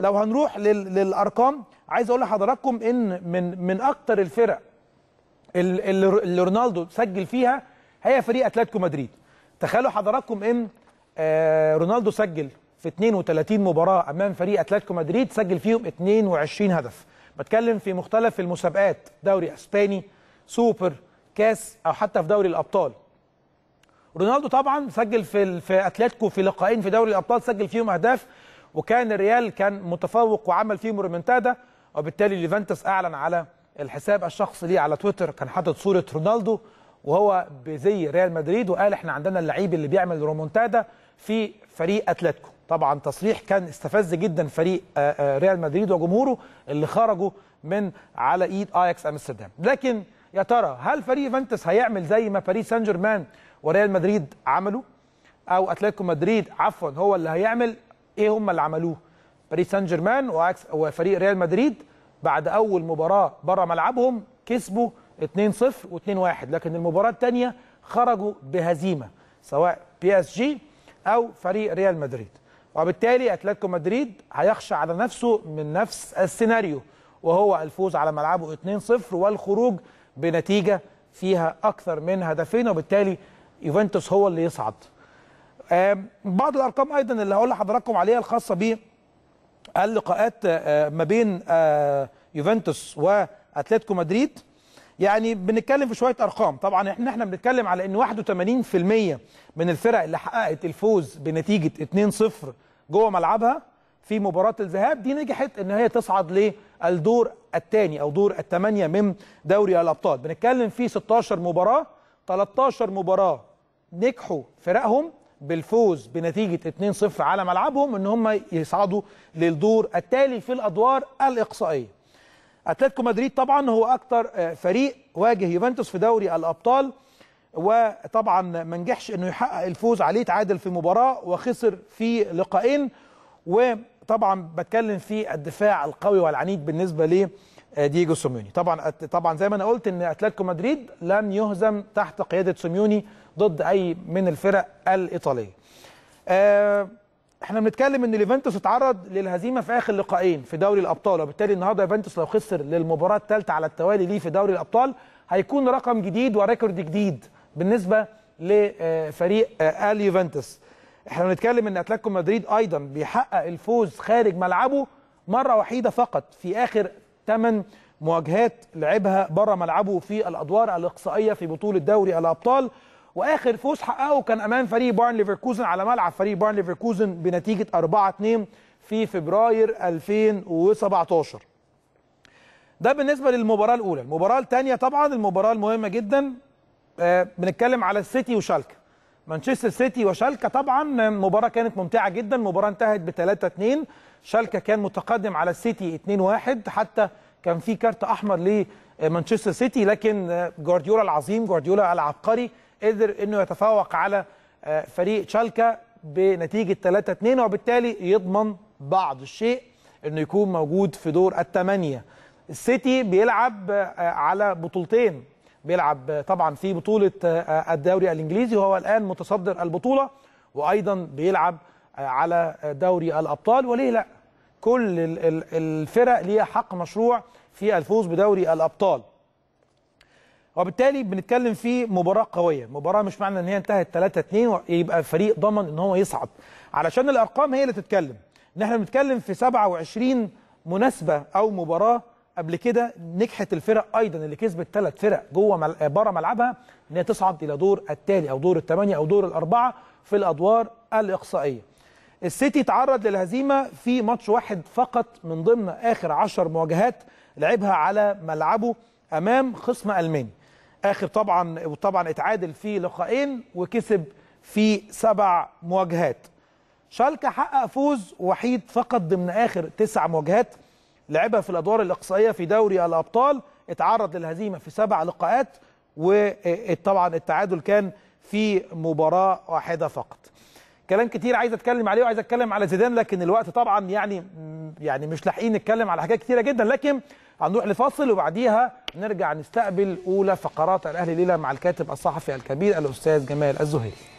لو هنروح لل... للارقام عايز اقول لحضراتكم ان من من اكتر الفرق اللي, رونالدو سجل فيها هي فريق اتلتيكو مدريد تخيلوا حضراتكم ان آه، رونالدو سجل في 32 مباراه امام فريق اتلتيكو مدريد سجل فيهم 22 هدف بتكلم في مختلف المسابقات دوري اسباني سوبر كاس او حتى في دوري الابطال رونالدو طبعا سجل في في اتلتيكو في لقاءين في دوري الابطال سجل فيهم اهداف وكان الريال كان متفوق وعمل فيه مورمنتادا وبالتالي ليفانتس اعلن على الحساب الشخصي ليه على تويتر كان حاطط صوره رونالدو وهو بزي ريال مدريد وقال احنا عندنا اللعيب اللي بيعمل رومونتادا في فريق اتلتيكو طبعا تصريح كان استفز جدا فريق آه، آه، ريال مدريد وجمهوره اللي خرجوا من على ايد اياكس امستردام لكن يا ترى هل فريق فانتس هيعمل زي ما باريس سان جيرمان وريال مدريد عملوا او اتلتيكو مدريد عفوا هو اللي هيعمل ايه هم اللي عملوه باريس سان جيرمان وفريق ريال مدريد بعد اول مباراه بره ملعبهم كسبوا 2-0 و2-1 لكن المباراه الثانيه خرجوا بهزيمه سواء بي اس جي او فريق ريال مدريد وبالتالي اتلتيكو مدريد هيخشى على نفسه من نفس السيناريو وهو الفوز على ملعبه 2-0 والخروج بنتيجه فيها اكثر من هدفين وبالتالي يوفنتوس هو اللي يصعد آه، بعض الارقام ايضا اللي هقول لحضراتكم عليها الخاصه بيه اللقاءات آه، ما بين آه، يوفنتوس واتلتيكو مدريد يعني بنتكلم في شويه ارقام طبعا احنا احنا بنتكلم على ان 81% من الفرق اللي حققت الفوز بنتيجه 2-0 جوه ملعبها في مباراه الذهاب دي نجحت ان هي تصعد للدور الثاني او دور الثمانيه من دوري الابطال بنتكلم في 16 مباراه 13 مباراه نجحوا فرقهم بالفوز بنتيجه 2-0 على ملعبهم ان هم يصعدوا للدور التالي في الادوار الاقصائيه. اتلتيكو مدريد طبعا هو اكتر آه، فريق واجه يوفنتوس في دوري الابطال وطبعا ما نجحش انه يحقق الفوز عليه تعادل في مباراه وخسر في لقاءين وطبعا بتكلم في الدفاع القوي والعنيد بالنسبه ليه آه، دييجو سيميوني طبعا طبعا زي ما انا قلت ان اتلتيكو مدريد لم يهزم تحت قياده سيميوني ضد اي من الفرق الايطاليه آه، احنا بنتكلم ان اليوفنتوس اتعرض للهزيمه في اخر لقاءين في دوري الابطال وبالتالي النهارده يوفنتوس لو خسر للمباراه الثالثه على التوالي ليه في دوري الابطال هيكون رقم جديد وريكورد جديد بالنسبه لفريق آه، اليوفنتوس احنا بنتكلم ان اتلتيكو مدريد ايضا بيحقق الفوز خارج ملعبه مره وحيده فقط في اخر ثمان مواجهات لعبها بره ملعبه في الادوار الاقصائيه في بطوله دوري الابطال واخر فوز حققه كان امام فريق بايرن ليفركوزن على ملعب فريق بايرن ليفركوزن بنتيجه 4 2 في فبراير 2017 ده بالنسبه للمباراه الاولى المباراه الثانيه طبعا المباراه المهمه جدا آه، بنتكلم على السيتي وشالكه مانشستر سيتي وشالكا طبعا مباراة كانت ممتعة جدا مباراة انتهت ب 3-2 شالكا كان متقدم على السيتي 2-1 حتى كان في كارت احمر لمانشستر سيتي لكن جوارديولا العظيم جوارديولا العبقري قدر انه يتفوق على فريق شالكا بنتيجه بنتيجة 3-2 وبالتالي يضمن بعض الشيء انه يكون موجود في دور الثمانية السيتي بيلعب على بطولتين بيلعب طبعا في بطوله آه، آه، الدوري الانجليزي وهو الان متصدر البطوله وايضا بيلعب آه، على دوري الابطال وليه لا كل الفرق ليها حق مشروع في الفوز بدوري الابطال وبالتالي بنتكلم في مباراه قويه مباراه مش معنى ان هي انتهت 3 2 يبقى فريق ضمن ان هو يصعد علشان الارقام هي اللي تتكلم ان احنا بنتكلم في 27 مناسبه او مباراه قبل كده نجحت الفرق ايضا اللي كسبت ثلاث فرق جوه مل... بره ملعبها ان هي تصعد الى دور التالي او دور الثمانيه او دور الاربعه في الادوار الاقصائيه. السيتي تعرض للهزيمه في ماتش واحد فقط من ضمن اخر 10 مواجهات لعبها على ملعبه امام خصم الماني. اخر طبعا وطبعا اتعادل في لقاءين وكسب في سبع مواجهات. شالكه حقق فوز وحيد فقط ضمن اخر تسع مواجهات لعبها في الادوار الاقصائيه في دوري الابطال اتعرض للهزيمه في سبع لقاءات وطبعا التعادل كان في مباراه واحده فقط كلام كتير عايز اتكلم عليه وعايز اتكلم على زيدان لكن الوقت طبعا يعني يعني مش لاحقين نتكلم على حاجات كتيره جدا لكن هنروح لفاصل وبعديها نرجع نستقبل اولى فقرات الاهلي ليله مع الكاتب الصحفي الكبير الاستاذ جمال الزهيري